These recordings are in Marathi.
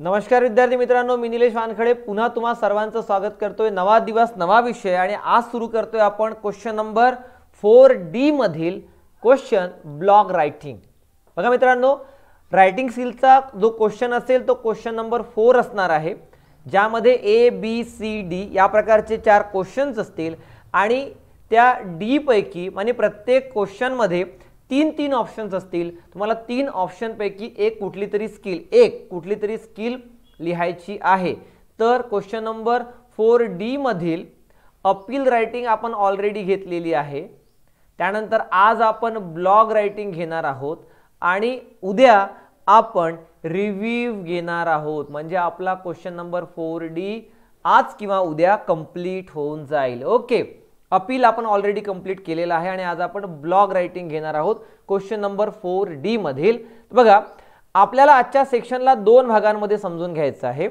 नमस्कार विद्यार्थी मित्रांनो मी निलेश वानखडे पुन्हा तुम्हा सर्वांचं स्वागत करतोय नवा दिवस नवा विषय आणि आज सुरू करतोय आपण क्वेश्चन नंबर फोर डी मधील क्वेश्चन ब्लॉग रायटिंग बघा मित्रांनो रायटिंग स्किलचा जो क्वेश्चन असेल तो क्वेश्चन नंबर फोर असणार आहे ज्यामध्ये ए बी सी डी या प्रकारचे चार क्वेश्चन्स असतील आणि त्या डीपैकी म्हणजे प्रत्येक क्वेश्चनमध्ये तीन तीन ऑप्शन्स असतील तुम्हाला तीन ऑप्शनपैकी एक कुठली तरी स्किल एक कुठली तरी स्किल लिहायची आहे तर क्वेश्चन नंबर फोर डीमधील अपील रायटिंग आपण ऑलरेडी घेतलेली आहे त्यानंतर आज आपण ब्लॉग रायटिंग घेणार आहोत आणि उद्या आपण रिव्ह्यू घेणार आहोत म्हणजे आपला क्वेश्चन नंबर फोर डी आज किंवा उद्या कंप्लीट होऊन जाईल ओके अपील आपण ऑलरेडी कंप्लीट केलेलं आहे आणि आज आपण ब्लॉग रायटिंग घेणार आहोत क्वेश्चन नंबर फोर डी मधील बघा आपल्याला आजच्या सेक्शनला दोन भागांमध्ये समजून घ्यायचं आहे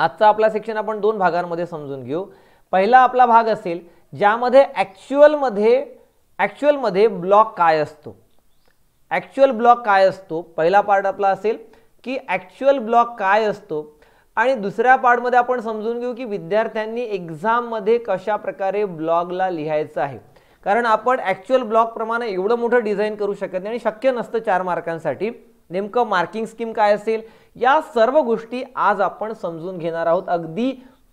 आजचा आपला सेक्शन आपण दोन भागांमध्ये समजून घेऊ पहिला आपला भाग असेल ज्यामध्ये ॲक्च्युअलमध्ये ॲक्च्युअलमध्ये ब्लॉक काय असतो ॲक्च्युअल ब्लॉक काय असतो पहिला पार्ट आपला असेल की ॲक्च्युअल ब्लॉक काय असतो आणि दुसऱ्या पार्टमध्ये आपण समजून घेऊ की विद्यार्थ्यांनी एक्झाममध्ये कशा प्रकारे ब्लॉगला लिहायचं आहे कारण आपण ॲक्च्युअल ब्लॉगप्रमाणे एवढं मोठं डिझाईन करू शकत नाही आणि शक्य नसतं चार मार्कांसाठी नेमकं मार्किंग स्कीम काय असेल या सर्व गोष्टी आज आपण समजून घेणार आहोत अगदी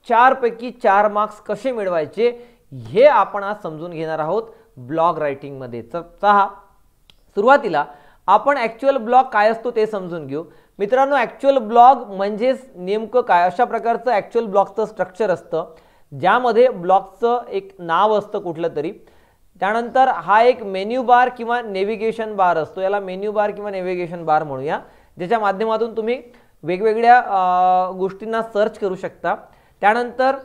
चारपैकी चार मार्क्स कसे मिळवायचे हे आपण आज समजून घेणार आहोत ब्लॉग रायटिंगमध्ये चहा सुरुवातीला आपण ॲक्च्युअल ब्लॉग काय असतो ते समजून घेऊ मित्रांनो ॲक्च्युअल ब्लॉग म्हणजेच नेमकं काय अशा प्रकारचं ॲक्च्युअल ब्लॉगचं स्ट्रक्चर असतं ज्यामध्ये ब्लॉगचं एक नाव असतं कुठलं तरी त्यानंतर हा एक मेन्यू बार किंवा नेव्हिगेशन बार असतो याला मेन्यू बार किंवा नेव्हिगेशन बार म्हणूया ज्याच्या माध्यमातून तुम्ही वेगवेगळ्या गोष्टींना सर्च करू शकता त्यानंतर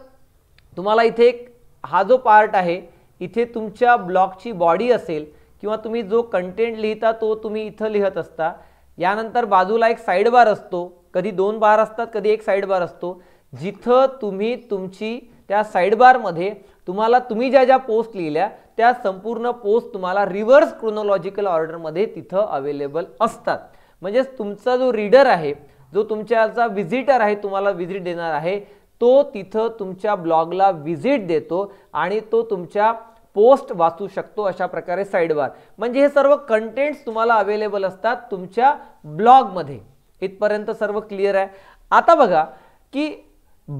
तुम्हाला इथे एक हा जो पार्ट आहे इथे तुमच्या ब्लॉगची बॉडी असेल किंवा तुम्ही जो कंटेंट लिहिता तो तुम्ही इथं लिहत असता यानंतर बाजूला एक साईड बार असतो कधी दोन बार असतात कधी एक साईड बार असतो जिथं तुम्ही तुमची त्या साईड बारमध्ये तुम्हाला तुम्ही ज्या ज्या पोस्ट लिहिल्या त्या संपूर्ण पोस्ट तुम्हाला रिव्हर्स क्रोनॉलॉजिकल ऑर्डरमध्ये तिथं अवेलेबल असतात म्हणजेच तुमचा जो रीडर आहे जो तुमच्याचा व्हिजिटर आहे तुम्हाला व्हिजिट देणार आहे तो तिथं तुमच्या ब्लॉगला व्हिजिट देतो आणि तो तुमच्या पोस्ट वाचू शकतो अशा प्रकारे साईडवर म्हणजे हे सर्व कंटेंट्स तुम्हाला अवेलेबल असतात तुमच्या ब्लॉगमध्ये इथपर्यंत सर्व क्लिअर आहे आता बघा की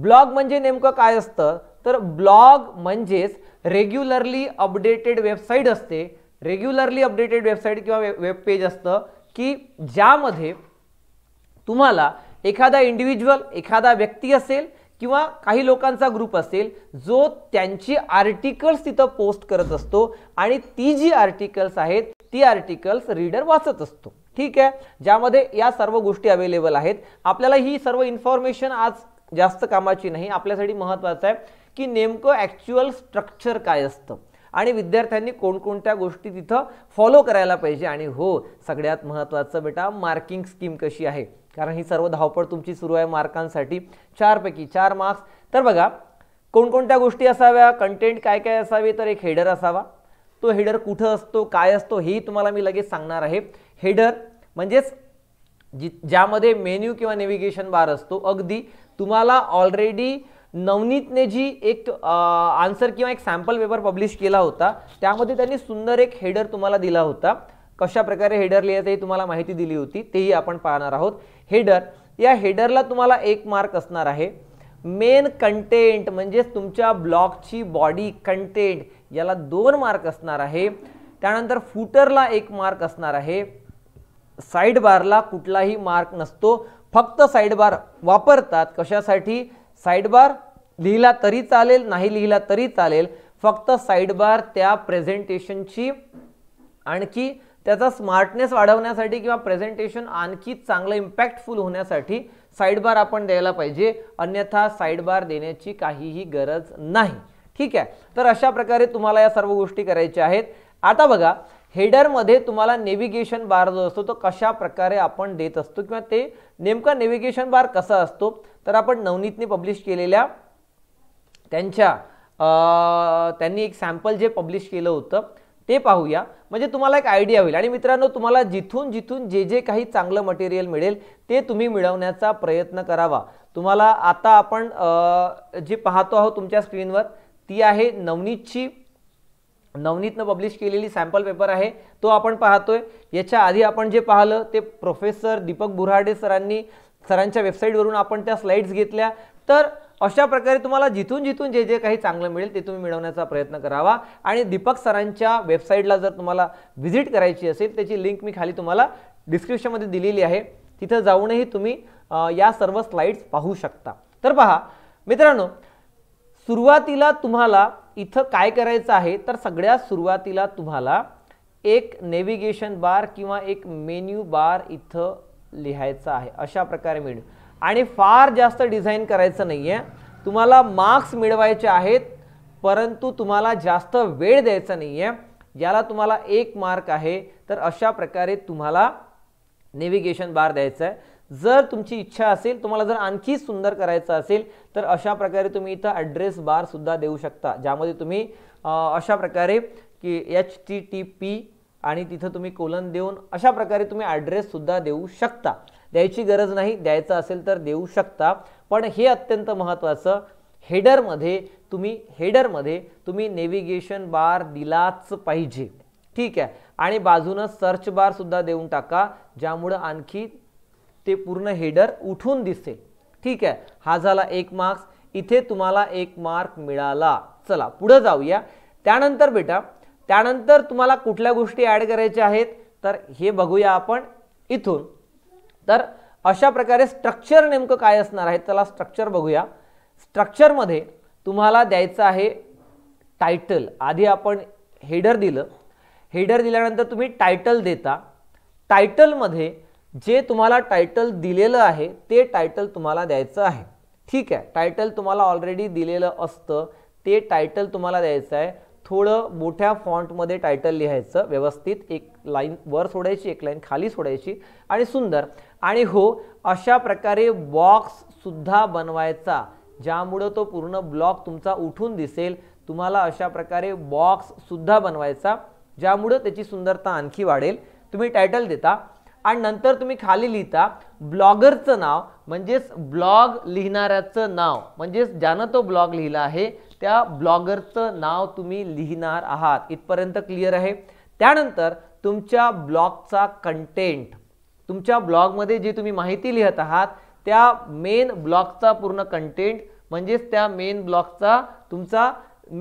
ब्लॉग म्हणजे नेमकं काय असतं तर ब्लॉग म्हणजेच रेग्युलरली अपडेटेड वेबसाईट असते रेग्युलरली अपडेटेड वेबसाईट किंवा वेब पेज असतं की ज्यामध्ये तुम्हाला एखादा इंडिव्हिज्युअल एखादा व्यक्ती असेल किंवा काही लोकांचा ग्रुप असेल जो त्यांची आर्टिकल्स तिथं पोस्ट करत असतो आणि ती जी आर्टिकल्स आहेत ती आर्टिकल्स रीडर वाचत असतो ठीक आहे ज्यामध्ये या सर्व गोष्टी अवेलेबल आहेत आपल्याला ही सर्व इन्फॉर्मेशन आज जास्त कामाची नाही आपल्यासाठी महत्त्वाचं आहे की नेमकं ॲक्च्युअल स्ट्रक्चर काय असतं आणि विद्यार्थ्यांनी कोणकोणत्या गोष्टी तिथं फॉलो करायला पाहिजे आणि हो सगळ्यात महत्त्वाचं बेटा मार्किंग स्कीम कशी आहे कारण ही सर्व धावपळ तुमची सुरू आहे मार्कांसाठी चारपैकी चार मार्क्स तर बघा कोणकोणत्या गोष्टी असाव्या कंटेंट काय काय असावे तर एक हेडर असावा तो हेडर कुठं असतो काय असतो हे तुम्हाला मी लगेच सांगणार आहे हेडर म्हणजेच जी ज्यामध्ये मेन्यू किंवा नेव्हिगेशन बार असतो अगदी तुम्हाला ऑलरेडी नवनीतने जी एक आन्सर किंवा एक सॅम्पल पेपर पब्लिश केला होता त्यामध्ये त्यांनी सुंदर एक हेडर तुम्हाला दिला होता कशा प्रकारे हेडर लिहायचं हे तुम्हाला माहिती दिली होती तेही आपण पाहणार आहोत हेडर या हेडरला तुम्हाला एक मार्क असणार आहे मेन कंटेंट म्हणजेच तुमच्या ब्लॉकची बॉडी कंटेंट याला दोन मार्क असणार आहे त्यानंतर फुटरला एक मार्क असणार आहे साईड बारला कुठलाही मार्क नसतो फक्त साईड बार वापरतात कशासाठी साईड बार लिहिला तरी चालेल नाही लिहिला तरी चालेल फक्त साईड बार त्या प्रेझेंटेशनची आणखी त्याचा स्मार्टनेस वाढवण्यासाठी किंवा प्रेझेंटेशन आणखी चांगलं इम्पॅक्टफुल होण्यासाठी बार आपण द्यायला पाहिजे अन्यथा बार देण्याची काहीही गरज नाही ठीक आहे तर अशा प्रकारे तुम्हाला या सर्व गोष्टी करायच्या आहेत आता बघा हेडरमध्ये तुम्हाला नेव्हिगेशन बार जो असतो तो कशा प्रकारे आपण देत असतो किंवा ते नेमका नेव्हिगेशन बार कसा असतो तर आपण नवनीतने पब्लिश केलेल्या त्यांच्या त्यांनी एक सॅम्पल जे पब्लिश केलं होतं ते पाहूया म्हणजे तुम्हाला एक आयडिया होईल आणि मित्रांनो तुम्हाला जिथून जिथून जे जे काही चांगलं मटेरियल मिळेल ते तुम्ही मिळवण्याचा प्रयत्न करावा तुम्हाला आता आपण जे पाहतो आहोत तुमच्या स्क्रीनवर ती आहे नवनीतची नवनीतनं पब्लिश केलेली सॅम्पल पेपर आहे तो आपण पाहतोय याच्या आधी आपण जे पाहिलं ते प्रोफेसर दीपक बुऱ्हाडे सरांनी सरांच्या वेबसाईटवरून आपण त्या स्लाईड्स घेतल्या तर अशा प्रकारे तुम्हाला जिथून जिथून जे जे काही चांगलं मिळेल ते तुम्ही मिळवण्याचा प्रयत्न करावा आणि दीपक सरांच्या वेबसाईटला जर तुम्हाला व्हिजिट करायची असेल त्याची लिंक मी खाली तुम्हाला डिस्क्रिप्शनमध्ये दिलेली आहे तिथं जाऊनही तुम्ही या सर्व स्लाइड्स पाहू शकता तर पहा मित्रांनो सुरुवातीला तुम्हाला इथं काय करायचं आहे तर सगळ्या सुरुवातीला तुम्हाला एक नेव्हिगेशन बार किंवा एक मेन्यू बार इथं लिहायचा आहे अशा प्रकारे मिळू आणि फार जास्त डिझाईन करायचं नाही आहे तुम्हाला मार्क्स मिळवायचे आहेत परंतु तुम्हाला जास्त वेळ द्यायचा नाही आहे याला तुम्हाला एक मार्क आहे तर अशा प्रकारे तुम्हाला नेव्हिगेशन बार द्यायचं आहे जर तुमची इच्छा असेल तुम्हाला जर आणखी सुंदर करायचं असेल तर अशा प्रकारे तुम्ही इथं ॲड्रेस बारसुद्धा देऊ शकता ज्यामध्ये तुम्ही अशा प्रकारे की एच टी टी पी आणि तिथं तुम्ही कोलन देऊन अशा प्रकारे तुम्ही ॲड्रेससुद्धा देऊ शकता द्यायची गरज नाही द्यायचं असेल तर देऊ शकता पण हे अत्यंत महत्त्वाचं हेडरमध्ये तुम्ही हेडरमध्ये तुम्ही नेव्हिगेशन बार दिलाच पाहिजे ठीक आहे आणि बाजूनं सर्च बारसुद्धा देऊन टाका ज्यामुळं आणखी ते पूर्ण हेडर उठून दिसेल ठीक आहे हा झाला एक मार्क्स इथे तुम्हाला एक मार्क मिळाला चला पुढं जाऊया त्यानंतर बेटा त्यानंतर तुम्हाला कुठल्या गोष्टी ॲड करायच्या आहेत तर हे बघूया आपण इथून तर अशा प्रकारे स्ट्रक्चर नेमकं काय असणार आहे त्याला स्ट्रक्चर बघूया स्ट्रक्चरमध्ये तुम्हाला द्यायचं आहे टायटल आधी आपण हेडर दिलं हेडर दिल्यानंतर तुम्ही टायटल देता टायटलमध्ये जे तुम्हाला टायटल दिलेलं आहे ते टायटल तुम्हाला द्यायचं आहे ठीक आहे टायटल तुम्हाला ऑलरेडी दिलेलं असतं ते टायटल तुम्हाला द्यायचं आहे थोडं मोठ्या फॉन्टमध्ये टायटल लिहायचं व्यवस्थित एक लाईन वर सोडायची एक लाईन खाली सोडायची आणि सुंदर आणि हो अशा प्रकारे बॉक्ससुद्धा बनवायचा ज्यामुळं तो पूर्ण ब्लॉक तुमचा उठून दिसेल तुम्हाला अशा प्रकारे बॉक्ससुद्धा बनवायचा ज्यामुळं त्याची सुंदरता आणखी वाढेल तुम्ही टायटल देता आणि नंतर तुम्ही खाली लिहिता ब्लॉगरचं नाव म्हणजेच ब्लॉग लिहिणाऱ्याचं नाव म्हणजेच ज्यानं तो ब्लॉग लिहिला आहे त्या ब्लॉगरचं नाव तुम्ही लिहिणार आहात इथपर्यंत क्लिअर आहे त्यानंतर तुमच्या ब्लॉगचा कंटेंट तुमच्या ब्लॉगमध्ये जी तुम्ही माहिती लिहत आहात त्या मेन ब्लॉगचा पूर्ण कंटेंट म्हणजेच त्या मेन ब्लॉगचा तुमचा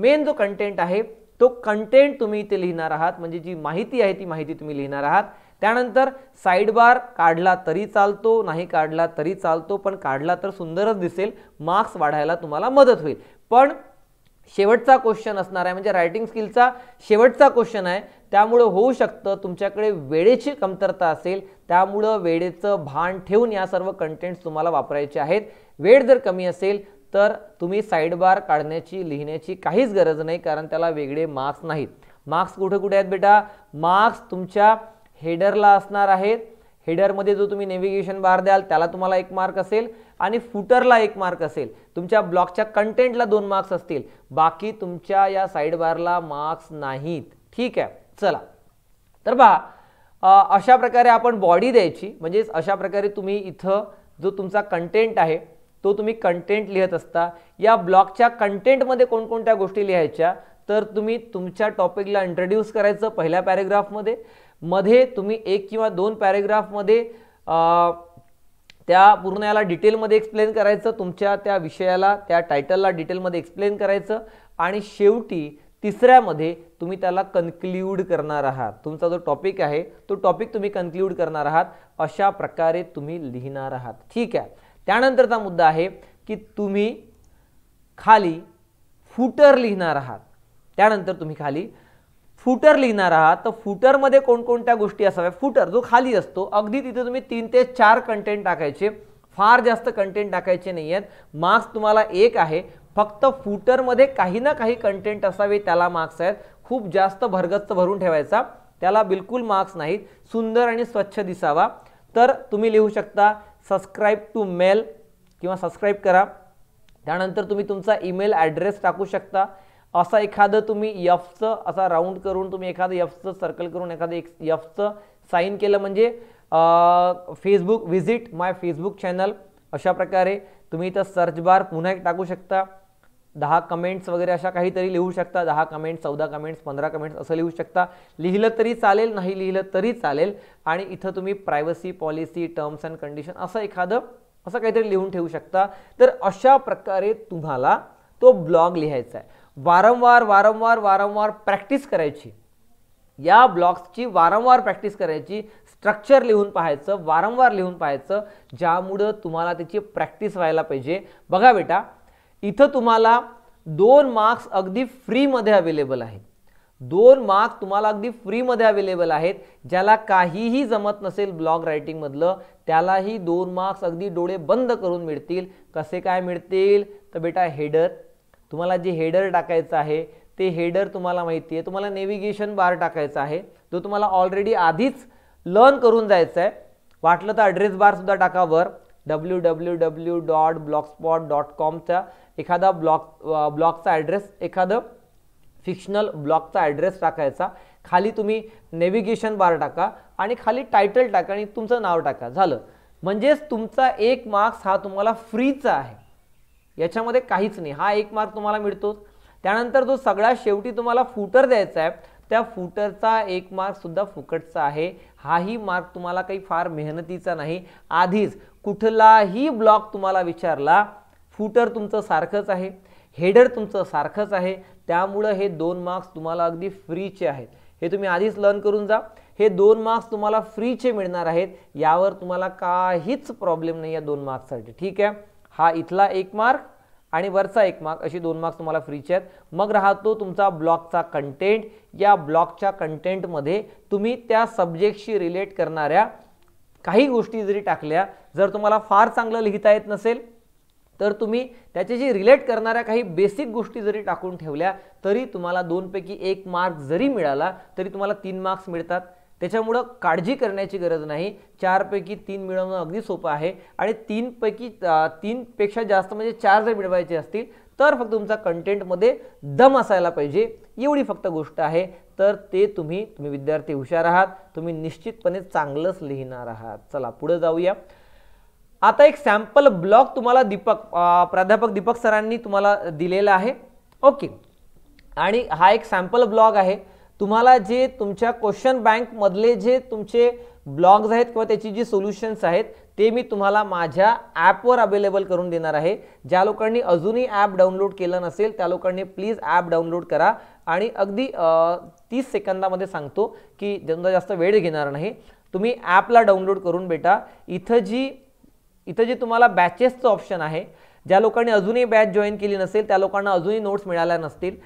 मेन जो कंटेंट आहे तो कंटेंट तुम्ही इथे लिहिणार आहात म्हणजे जी माहिती आहे ती माहिती तुम्ही लिहिणार आहात त्यानंतर साईडबार काढला तरी चालतो नाही काढला तरी चालतो पण काढला तर सुंदरच दिसेल मार्क्स वाढायला तुम्हाला मदत होईल पण शेवटचा क्वेश्चन असणार आहे म्हणजे रायटिंग स्किलचा शेवटचा क्वेश्चन आहे त्यामुळं होऊ शकतं तुमच्याकडे वेळेची कमतरता असेल त्यामुळं वेळेचं भान ठेवून या सर्व कंटेंट्स तुम्हाला वापरायचे आहेत वेळ जर कमी असेल तर तुम्ही साईडबार काढण्याची लिहिण्याची काहीच गरज नाही कारण त्याला वेगळे मार्क्स नाहीत मार्क्स कुठे कुठे आहेत बेटा मार्क्स तुमच्या हेडरला असणार आहेत हेडरमध्ये जो तुम्ही नेव्हिगेशन बार द्याल त्याला तुम्हाला एक मार्क असेल आणि फुटरला एक मार्क असेल तुमच्या ब्लॉकच्या कंटेंटला दोन मार्क्स असतील बाकी तुमच्या या साईड बारला मार्क्स नाहीत ठीक आहे चला तर पहा अशा प्रकारे आपण बॉडी द्यायची म्हणजेच अशा प्रकारे तुम्ही इथं जो तुमचा कंटेंट आहे तो तुम्ही कंटेंट लिहत असता या ब्लॉकच्या कंटेंटमध्ये कोणकोणत्या गोष्टी लिहायच्या तर तुम्ही तुमच्या टॉपिकला इंट्रोड्यूस करायचं पहिल्या पॅरेग्राफमध्ये मध्ये तुम्ही एक किंवा दोन पॅरेग्राफमध्ये त्या पूर्ण याला डिटेलमध्ये एक्सप्लेन करायचं तुमच्या त्या विषयाला त्या टायटलला डिटेलमध्ये एक्सप्लेन करायचं आणि शेवटी तिसऱ्यामध्ये तुम्ही त्याला कन्क्ल्यूड करणार आहात तुमचा जो टॉपिक आहे तो टॉपिक तुम्ही कन्क्ल्यूड करणार आहात अशा प्रकारे तुम्ही लिहिणार आहात ठीक आहे त्यानंतरचा मुद्दा आहे की तुम्ही खाली फुटर लिहिणार आहात त्यानंतर तुम्ही खाली फुटर लिहिणार आहात तर फुटरमध्ये कोणकोणत्या गोष्टी असाव्या फुटर जो खाली असतो अगदी तिथे तुम्ही तीन ते चार कंटेंट टाकायचे फार जास्त कंटेंट टाकायचे नाही आहेत मार्क्स तुम्हाला एक आहे फक्त फुटरमध्ये काही ना काही कंटेंट असावे त्याला मार्क्स आहेत खूप जास्त भरगस्त भरून ठेवायचा त्याला बिलकुल मार्क्स नाहीत सुंदर आणि स्वच्छ दिसावा तर तुम्ही लिहू शकता सबस्क्राईब टू मेल किंवा सबस्क्राईब करा त्यानंतर तुम्ही तुमचा ईमेल ॲड्रेस टाकू शकता असा एखादं तुम्ही यफचं असा राऊंड करून तुम्ही एखादं यफचं सर्कल करून एखादं एक यफचं साईन केलं म्हणजे Facebook visit my Facebook channel अशा प्रकारे तुम्ही इथं सर्च बार पुन्हा एक टाकू शकता दहा कमेंट्स वगैरे अशा काहीतरी लिहू शकता दहा कमेंट्स चौदा कमेंट्स पंधरा कमेंट्स असं लिहू शकता लिहिलं तरी चालेल नाही लिहिलं तरी चालेल आणि इथं तुम्ही privacy policy terms and condition असं एखादं असं काहीतरी लिहून ठेवू शकता तर अशा प्रकारे तुम्हाला तो ब्लॉग लिहायचा आहे वारंवार वारंवार वारंवार प्रॅक्टिस करायची या ब्लॉक्सची वारंवार प्रॅक्टिस करायची स्ट्रक्चर लिहून पाहायचं वारंवार लिहून पाहायचं ज्यामुळं तुम्हाला त्याची प्रॅक्टिस व्हायला पाहिजे बघा बेटा इथं तुम्हाला दोन मार्क्स अगदी फ्रीमध्ये अवेलेबल आहेत दोन मार्क्स तुम्हाला अगदी फ्रीमध्ये अवेलेबल आहेत ज्याला काहीही जमत नसेल ब्लॉग रायटिंगमधलं त्यालाही दोन मार्क्स अगदी डोळे बंद करून मिळतील कसे काय मिळतील तर बेटा हेडर तुम्हाला जे हेडर टाकायचं आहे ते हेडर तुम्हाला माहिती आहे तुम्हाला नेव्हिगेशन बार टाकायचा आहे तो तुम्हाला ऑलरेडी आधीच लर्न करून जायचं आहे वाटलं तर ॲड्रेस बारसुद्धा टाका वर W W W dot spot dot कॉमचा एखादा ब्लॉक ब्लॉकचा ॲड्रेस एखादं फिक्शनल ब्लॉकचा ॲड्रेस टाकायचा खाली तुम्ही नेव्हिगेशन बार टाका आणि खाली टायटल टाका आणि तुमचं नाव टाका झालं म्हणजेच तुमचा एक मार्क्स हा तुम्हाला फ्रीचा आहे याच्यामध्ये काहीच नाही हा एक मार्क तुम्हाला मिळतो त्यानंतर जो सगळ्यात शेवटी तुम्हाला फुटर द्यायचा आहे त्या फुटरचा एक मार्कसुद्धा फुकटचा आहे हाही मार्क तुम्हाला काही फार मेहनतीचा नाही आधीच कुठलाही ब्लॉक तुम्हाला विचारला फुटर तुमचं सारखंच आहे हेडर तुमचं सारखंच आहे त्यामुळं हे दोन मार्क्स तुम्हाला अगदी फ्रीचे आहेत हे तुम्ही आधीच लर्न करून जा हे दोन मार्क्स तुम्हाला फ्रीचे मिळणार आहेत यावर तुम्हाला काहीच प्रॉब्लेम नाही या दोन मार्क्ससाठी ठीक आहे हा इथला एक मार्क आणि वरचा एक मार्क अशी दोन मार्क्स तुम्हाला फ्रीचे आहेत मग राहतो तुमचा ब्लॉकचा कंटेंट या ब्लॉकच्या कंटेंटमध्ये तुम्ही त्या सब्जेक्टशी रिलेट करणाऱ्या काही गोष्टी जरी टाकल्या जर तुम्हाला फार चांगलं लिहिता येत नसेल तर तुम्ही त्याच्याशी रिलेट करणाऱ्या काही बेसिक गोष्टी जरी टाकून ठेवल्या तरी तुम्हाला दोनपैकी एक मार्क जरी मिळाला तरी तुम्हाला तीन मार्क्स मिळतात त्याच्यामुळं काळजी करण्याची गरज नाही चारपैकी तीन मिळवणं अगदी सोपं आहे आणि तीनपैकी तीनपेक्षा जास्त म्हणजे चार जर मिळवायचे असतील तर फक्त तुमचा कंटेंटमध्ये दम असायला पाहिजे एवढी फक्त गोष्ट आहे तर ते तुम्ही तुम्ही विद्यार्थी हुशार आहात तुम्ही निश्चितपणे चांगलंच लिहिणार आहात चला पुढे जाऊया आता एक सॅम्पल ब्लॉग तुम्हाला दीपक प्राध्यापक दीपक सरांनी तुम्हाला दिलेला आहे ओके आणि हा एक सॅम्पल ब्लॉग आहे तुम्हाला जे तुमच्या क्वेश्चन बँकमधले जे तुमचे ब्लॉग्स आहेत किंवा त्याची जी सोल्युशन्स आहेत ते मी तुम्हाला माझ्या ॲपवर अवेलेबल करून देणार आहे ज्या लोकांनी अजूनही ॲप डाउनलोड केलं नसेल त्या लोकांनी प्लीज ॲप डाउनलोड करा आणि अगदी तीस सेकंदामध्ये सांगतो की ज्यांना जास्त वेळ घेणार नाही तुम्ही ॲपला डाउनलोड करून बेटा इथं जी इथं जे तुम्हाला बॅचेसचं ऑप्शन आहे ज्या लोकांनी अजूनही बॅच जॉईन केली नसेल त्या लोकांना अजूनही नोट्स मिळाल्या नसतील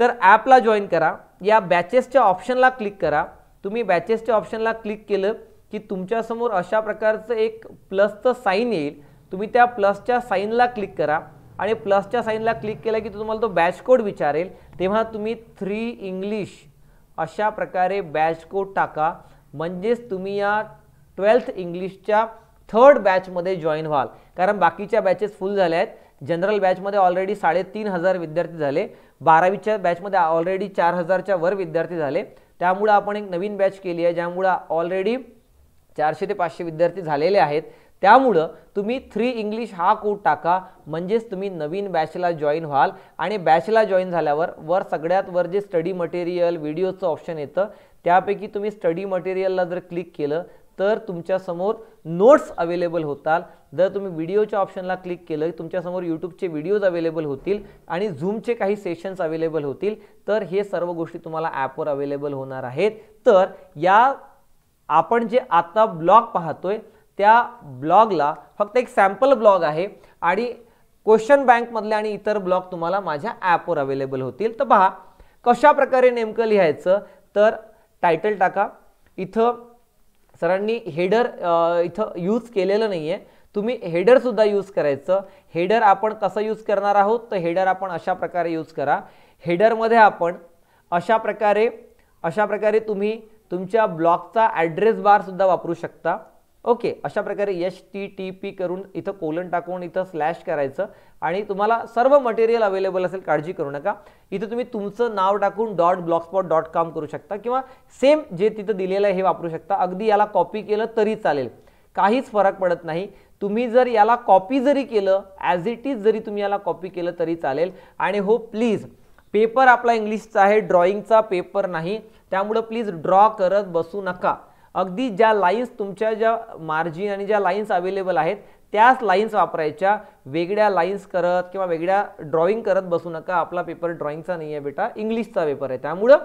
तर ॲपला जॉईन करा या बॅचेसच्या ऑप्शनला क्लिक करा तुम्ही बॅचेसच्या ऑप्शनला क्लिक केलं की तुमच्यासमोर अशा प्रकारचं एक प्लसचं साईन येईल तुम्ही त्या प्लसच्या साईनला क्लिक करा आणि प्लसच्या साईनला क्लिक केला की तुम्हाला तो बॅच कोड विचारेल तेव्हा तुम्ही थ्री इंग्लिश अशा प्रकारे बॅच कोड टाका म्हणजेच तुम्ही या ट्वेल्थ इंग्लिशच्या थर्ड बॅचमध्ये जॉईन व्हाल कारण बाकीच्या बॅचेस फुल झाल्या आहेत जनरल बॅचमध्ये ऑलरेडी साडेतीन हजार विद्यार्थी झाले बारावीच्या बॅचमध्ये ऑलरेडी चार हजारच्या वर विद्यार्थी झाले त्यामुळं आपण एक नवीन बॅच केली आहे ज्यामुळं ऑलरेडी चारशे ते पाचशे विद्यार्थी झालेले आहेत त्यामुळं तुम्ही थ्री इंग्लिश हा कोड टाका म्हणजेच तुम्ही नवीन बॅचला जॉईन व्हाल आणि बॅचला जॉईन झाल्यावर वर सगळ्यात वर जे स्टडी मटेरियल व्हिडिओचं ऑप्शन येतं त्यापैकी तुम्ही स्टडी मटेरियलला जर क्लिक केलं तर तुमच्यासमोर नोट्स अवेलेबल होतात जर तुम्ही व्हिडिओच्या ऑप्शनला क्लिक केलं तुमच्यासमोर यूट्यूबचे व्हिडिओज अवेलेबल होतील आणि झूमचे काही सेशन्स अवेलेबल होतील तर हे सर्व गोष्टी तुम्हाला ॲपवर अवेलेबल होणार आहेत तर या आपण जे आता ब्लॉग पाहतोय त्या ब्लॉगला फक्त एक सॅम्पल ब्लॉग आहे आणि क्वेश्चन बँकमधले आणि इतर ब्लॉग तुम्हाला माझ्या ॲपवर अवेलेबल होतील तर पहा कशा प्रकारे नेमकं लिहायचं तर टायटल टाका इथं सरांनी हेडर इथं यूज केलेलं नाही आहे तुम्ही हेडरसुद्धा यूज करायचं हेडर आपण कसं यूज करणार आहोत तर हेडर आपण अशा प्रकारे यूज करा हेडरमध्ये आपण अशा प्रकारे अशा प्रकारे तुम्ही तुमच्या ब्लॉगचा ॲड्रेस बारसुद्धा वापरू शकता ओके अशा प्रकारे एच टी टी पी करून इथं कोलन टाकून इथं स्लॅश करायचं आणि तुम्हाला सर्व मटेरियल अवेलेबल असेल काळजी करू नका इथं तुम्ही तुमचं नाव टाकून डॉट ब्लॉकस्पॉट डॉट कॉम करू शकता किंवा सेम जे तिथं दिलेलं आहे हे वापरू शकता अगदी याला कॉपी केलं तरी चालेल काहीच फरक पडत नाही तुम्ही जर याला कॉपी जरी केलं ॲज इट इज जरी तुम्ही याला कॉपी केलं तरी चालेल आणि हो प्लीज पेपर आपला इंग्लिशचा आहे ड्रॉइंगचा पेपर नाही त्यामुळं प्लीज ड्रॉ करत बसू नका अगदी ज्या लाईन्स तुमच्या ज्या मार्जिन आणि ज्या लाईन्स अवेलेबल आहेत त्याच लाईन्स वापरायच्या वेगळ्या लाईन्स करत किंवा वेगळ्या ड्रॉइंग करत बसू नका आपला पेपर ड्रॉइंगचा नाही आहे बेटा इंग्लिशचा पेपर आहे त्यामुळं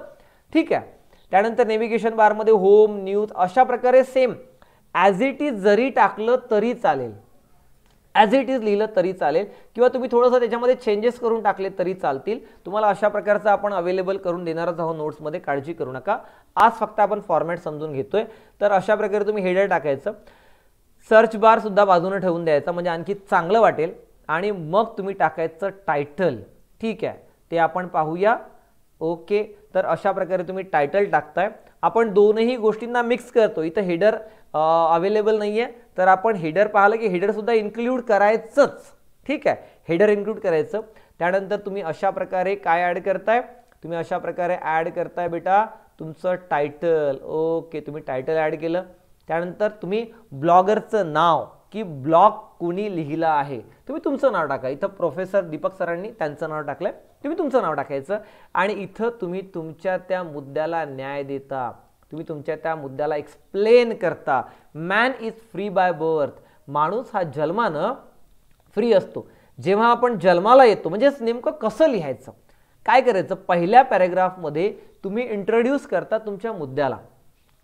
ठीक आहे त्यानंतर नेव्हिगेशन बारमध्ये होम न्यूज अशा प्रकारे सेम ॲज इट इज जरी टाकलं तरी चालेल ॲज इट इज लिहिलं तरी चालेल किंवा तुम्ही थोडंसं त्याच्यामध्ये चेंजेस करून टाकले तरी चालतील तुम्हाला अशा प्रकारचं आपण अवेलेबल करून देणारच आहोत नोट्समध्ये काळजी करू नका आज फक्त आपण फॉर्मॅट समजून घेतोय तर अशा प्रकारे तुम्ही हेडर टाकायचं सर्च बारसुद्धा बाजूने ठेवून द्यायचं म्हणजे आणखी चांगलं वाटेल आणि मग तुम्ही टाकायचं टायटल ठीक आहे ते आपण पाहूया ओके तर अशा प्रकारे तुम्ही टायटल टाकताय आपण दोनही गोष्टींना मिक्स करतो इथं हेडर अवेलेबल नाही आहे तर आपण हेडर पाहिलं की सुद्धा इन्क्ल्यूड करायचंच ठीक आहे हेडर इन्क्लूड करायचं त्यानंतर तुम्ही अशा प्रकारे काय ॲड करताय तुम्ही अशा प्रकारे ॲड करताय बेटा तुमचं टायटल ओके तुम्ही टायटल ॲड केलं त्यानंतर तुम्ही ब्लॉगरचं नाव की ब्लॉग कोणी लिहिला आहे तुम्ही तुमचं नाव टाका इथं प्रोफेसर दीपक सरांनी त्यांचं नाव टाकलं तुम्ही तुमचं नाव टाकायचं आणि इथं तुम्ही तुमच्या त्या मुद्द्याला न्याय देता तुम्ही तुमच्या त्या मुद्द्याला एक्सप्लेन करता man is free by birth माणूस हा जन्मानं फ्री असतो जेव्हा आपण जन्माला येतो म्हणजेच नेमकं कसं लिहायचं काय करायचं पहिल्या पॅरेग्राफमध्ये तुम्ही इंट्रोड्यूस करता तुमच्या मुद्द्याला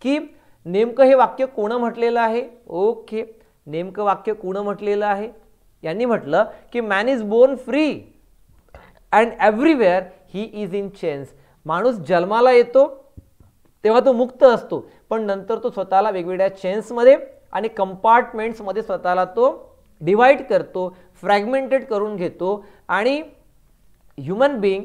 की नेमकं हे वाक्य कोणं म्हटलेलं आहे ओके नेमकं वाक्य कोणं म्हटलेलं आहे यांनी म्हटलं की man is born free and everywhere he is in chains माणूस जन्माला येतो तेव्हा तो मुक्त असतो पण नंतर तो स्वतःला वेगवेगळ्या चेन्समध्ये आणि कंपार्टमेंट्समध्ये स्वतःला तो डिवाइड करतो फ्रॅगमेंटेड करून घेतो आणि human being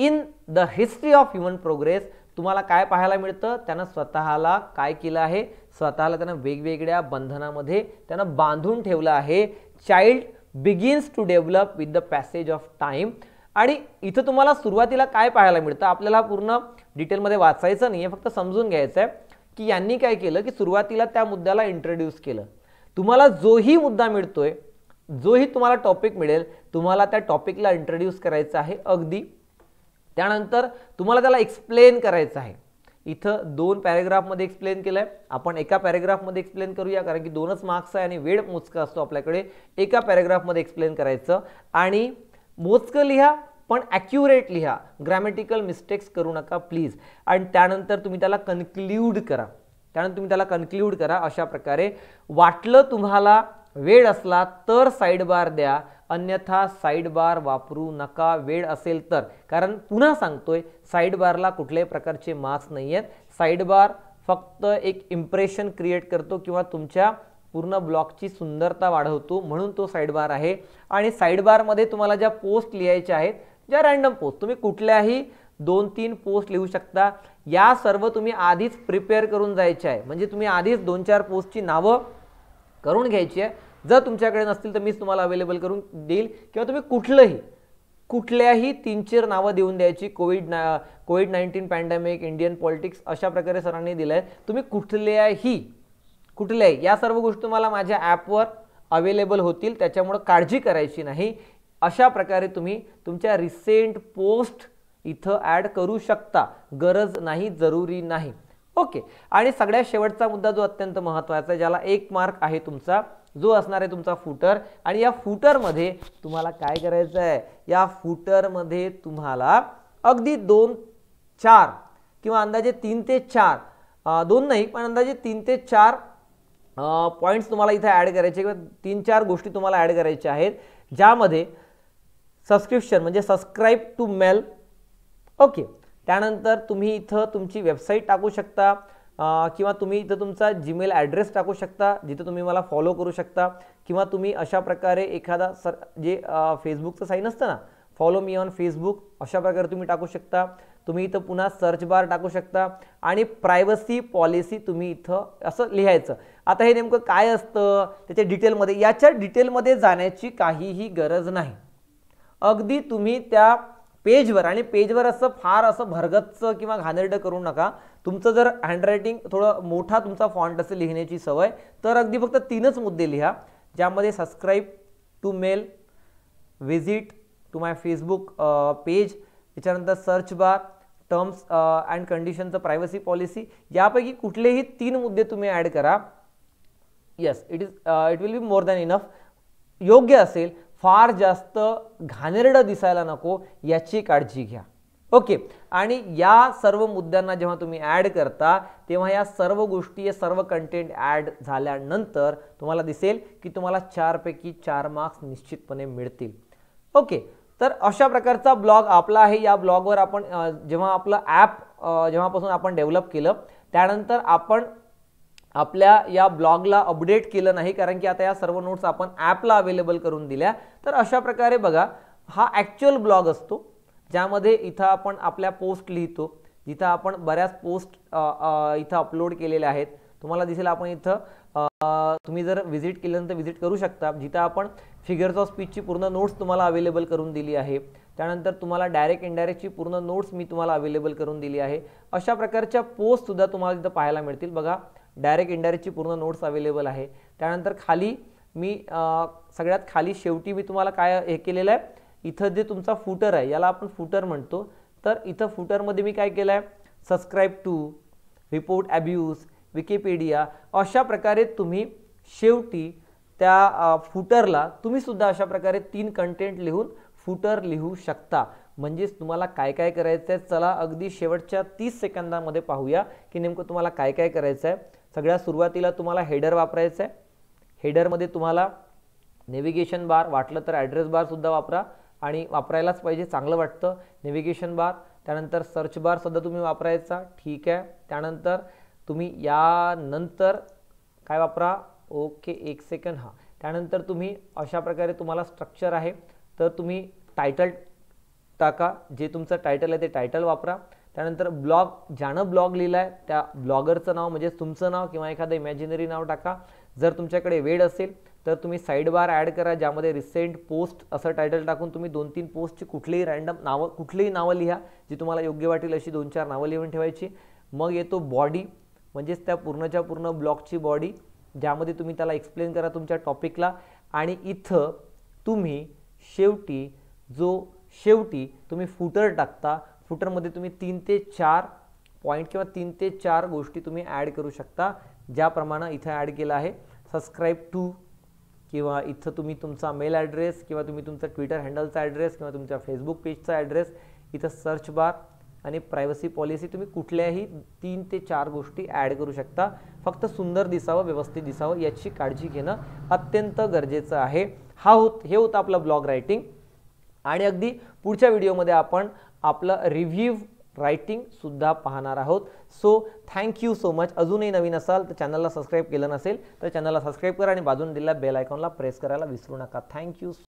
in the history of human progress तुम्हाला काय पाहायला मिळतं त्यानं स्वतःला काय केलं आहे स्वतःला त्यानं वेगवेगळ्या बंधनामध्ये त्यानं बांधून ठेवलं आहे child begins to develop with the passage of time आणि इथं तुम्हाला सुरुवातीला काय पाहायला मिळतं आपल्याला पूर्ण डिटेलमध्ये वाचायचं नाही आहे फक्त समजून घ्यायचं आहे की यांनी काय केलं की सुरुवातीला त्या मुद्द्याला इंट्रोड्यूस केलं तुम्हाला जोही मुद्दा मिळतोय जोही तुम्हाला टॉपिक मिळेल तुम्हाला त्या टॉपिकला इंट्रोड्यूस करायचं आहे अगदी त्यानंतर तुम्हाला त्याला एक्सप्लेन करायचं आहे इथं दोन पॅरेग्राफमध्ये एक्सप्लेन केलं आहे आपण एका पॅरेग्राफमध्ये एक्सप्लेन करूया कारण की दोनच मार्क्स आहे आणि वेळ मोजकं असतो आपल्याकडे एका पॅरेग्राफमध्ये एक्सप्लेन करायचं आणि मोजकं लिहा पण ॲक्युरेट लिहा ग्रॅमॅटिकल मिस्टेक्स करू नका प्लीज आणि त्यानंतर तुम्ही त्याला कन्क्ल्यूड करा त्यानंतर तुम्ही त्याला कन्क्ल्यूड करा अशा प्रकारे वाटलं तुम्हाला वेळ असला तर बार द्या अन्यथा बार वापरू नका वेळ असेल तर कारण पुन्हा सांगतोय बारला कुठल्याही प्रकारचे मार्क्स नाही आहेत बार फक्त एक इम्प्रेशन क्रिएट करतो किंवा तुमच्या पूर्ण ब्लॉकची सुंदरता वाढवतो म्हणून तो बार आहे आणि मध्ये तुम्हाला ज्या पोस्ट लिहायच्या आहेत ज्या रँडम पोस्ट तुम्ही कुठल्याही दोन तीन पोस्ट लिहू शकता या सर्व तुम्ही आधीच प्रिपेअर करून जायचे आहे म्हणजे तुम्ही आधीच दोन चार पोस्टची नावं करून घ्यायची आहे जर तुमच्याकडे नसतील तर मीच तुम्हाला अवेलेबल करून देईल किंवा तुम्ही कुठलंही कुठल्याही तीन चार नावं देऊन द्यायची कोविड ना covid nineteen pandemic Indian politics अशा प्रकारे सरांनी दिलं आहे तुम्ही कुठल्याही कुठल्याही या सर्व गोष्टी तुम्हाला माझ्या ॲपवर अवेलेबल होतील त्याच्यामुळं काळजी करायची नाही अशा प्रकारे तुम्ही तुमच्या रिसेंट पोस्ट इथं ॲड करू शकता गरज नाही जरुरी नाही ओके आणि सगळ्यात शेवटचा मुद्दा जो अत्यंत महत्त्वाचा आहे ज्याला एक मार्क आहे तुमचा जो असणार आहे तुमचा फुटर आणि या फुटरमध्ये तुम्हाला काय करायचं आहे या फुटरमध्ये तुम्हाला अगदी दोन चार किंवा अंदाजे तीन ते चार दोन नाही पण अंदाजे तीन ते चार पॉईंट्स तुम्हाला इथं ॲड करायचे किंवा तीन चार गोष्टी तुम्हाला ॲड करायच्या आहेत ज्यामध्ये सबस्क्रिप्शन म्हणजे सबस्क्राईब टू मेल ओके त्यानंतर तुम्ही इथं तुमची वेबसाईट टाकू शकता किंवा तुम्ही इथं तुमचा जीमेल ॲड्रेस टाकू शकता जिथं तुम्ही मला फॉलो करू शकता किंवा तुम्ही अशा प्रकारे एखादा सर जे फेसबुकचं साईन असतं ना फॉलो मी ऑन फेसबुक अशा प्रकारे तुम्ही टाकू शकता तुम्ही इथं पुन्हा सर्च बार टाकू शकता आणि प्रायव्हसी पॉलिसी तुम्ही इथं असं लिहायचं आता हे नेमकं काय असतं त्याच्या डिटेलमध्ये याच्या डिटेलमध्ये जाण्याची काहीही गरज नाही अगदी तुम्ही त्या पेजवर आणि पेजवर असं फार असं भरगतचं किंवा घाणेरडं करू नका तुमचं जर हँडरायटिंग थोडं मोठा तुमचा फॉन्ट असेल लिहिण्याची सवय तर अगदी फक्त तीनच मुद्दे लिहा ज्यामध्ये subscribe to mail visit to my Facebook page त्याच्यानंतर सर्च बार टर्म्स अँड कंडिशनचं प्रायव्हसी पॉलिसी यापैकी कुठलेही तीन मुद्दे तुम्ही ॲड करा yes it is it will be more than enough योग्य असेल फार जास्त घाणेरडं दिसायला नको याची काळजी घ्या ओके आणि या सर्व मुद्द्यांना जेव्हा तुम्ही ॲड करता तेव्हा या सर्व गोष्टी या सर्व कंटेंट ॲड झाल्यानंतर तुम्हाला दिसेल की तुम्हाला चारपैकी चार मार्क्स निश्चितपणे मिळतील ओके तर अशा प्रकारचा ब्लॉग आपला आहे या ब्लॉगवर आपण जेव्हा आपलं ॲप जेव्हापासून आपण डेव्हलप केलं त्यानंतर आपण आपल्या या ब्लॉगला अपडेट केलं नाही कारण की आता या सर्व नोट्स आपण ॲपला अवेलेबल करून दिल्या तर अशा प्रकारे बघा हा ॲक्च्युअल ब्लॉग असतो ज्यामध्ये इथं आपण आपल्या पोस्ट लिहितो जिथं आपण बऱ्याच पोस्ट इथं अपलोड केलेल्या आहेत तुम्हाला दिसेल आपण इथं तुम्ही जर व्हिजिट केल्यानंतर व्हिजिट करू शकता जिथं आपण फिगर्स ऑफ स्पीचची पूर्ण नोट्स तुम्हाला अवेलेबल करून दिली आहे त्यानंतर तुम्हाला डायरेक्ट इनडायरेक्टची पूर्ण नोट्स मी तुम्हाला अवेलेबल करून दिली आहे अशा प्रकारच्या पोस्टसुद्धा तुम्हाला तिथं पाहायला मिळतील बघा डायरेक्ट इंडायरेक्टची पूर्ण नोट्स अवेलेबल आहे त्यानंतर खाली मी सगळ्यात खाली शेवटी मी तुम्हाला काय हे केलेलं आहे इथं जे तुमचा फुटर आहे याला आपण फुटर म्हणतो तर इथं फुटरमध्ये मी काय केलं आहे subscribe to report abuse Wikipedia अशा प्रकारे तुम्ही शेवटी त्या फुटरला तुम्हीसुद्धा अशा प्रकारे तीन कंटेंट लिहून फुटर लिहू शकता म्हणजेच तुम्हाला काय काय करायचं आहे चला अगदी शेवटच्या तीस सेकंदामध्ये पाहूया की नेमकं तुम्हाला काय काय करायचं आहे सगळ्या सुरुवातीला तुम्हाला हेडर वापरायचं आहे हेडरमध्ये तुम्हाला नेव्हिगेशन बार वाटलं तर ॲड्रेस बारसुद्धा वापरा आणि वापरायलाच पाहिजे चांगलं वाटतं नेव्हिगेशन बार त्यानंतर सर्च बारसुद्धा तुम्ही वापरायचा ठीक आहे त्यानंतर तुम्ही यानंतर काय वापरा ओके एक सेकंड हां त्यानंतर तुम्ही अशा प्रकारे तुम्हाला स्ट्रक्चर आहे तर तुम्ही टायटल टाका जे तुमचं टायटल आहे ते टायटल वापरा त्यानंतर ब्लॉग ज्यानं ब्लॉग लिहिला आहे त्या ब्लॉगरचं नाव म्हणजेच तुमचं नाव किंवा एखादं इमॅजिनरी नाव टाका जर तुमच्याकडे वेळ असेल तर तुम्ही साईड बार ॲड करा ज्यामध्ये रिसेंट पोस्ट असं टायटल टाकून तुम्ही दोन तीन पोस्टची कुठलीही रँडम नावं कुठलीही नावं लिहा जी तुम्हाला योग्य वाटेल अशी दोन चार नावं लिहून ठेवायची मग येतो बॉडी म्हणजेच त्या पूर्णच्या पूर्ण ब्लॉगची बॉडी ज्यामध्ये तुम्ही त्याला एक्सप्लेन करा तुमच्या टॉपिकला आणि इथं तुम्ही शेवटी जो शेवटी तुम्ही फुटर टाकता फुटरमध्ये तुम्ही तीन ते चार पॉईंट किंवा तीन ते चार गोष्टी तुम्ही ॲड करू शकता ज्याप्रमाणे इथं ॲड केलं आहे सबस्क्राईब टू किंवा इथं तुम्ही तुमचा मेल ॲड्रेस किंवा तुम्ही तुमचा ट्विटर हँडलचा ॲड्रेस किंवा तुमच्या फेसबुक पेजचा ॲड्रेस इथं सर्च बार आणि प्रायव्हसी पॉलिसी तुम्ही कुठल्याही तीन ते चार गोष्टी ॲड करू शकता फक्त सुंदर दिसावं व्यवस्थित दिसावं याची काळजी घेणं अत्यंत गरजेचं आहे हा होत हे होतं आपलं ब्लॉग रायटिंग आणि अगदी पुढच्या व्हिडिओमध्ये आपण आपलं रिव्ह्यू सुद्धा पाहणार आहोत सो थँक्यू सो मच अजूनही नवीन असाल तर चॅनलला सबस्क्राईब केलं नसेल तर चॅनलला सबस्क्राईब करा आणि बाजून दिलेल्या बेल आयकॉनला प्रेस करायला विसरू नका थँक्यू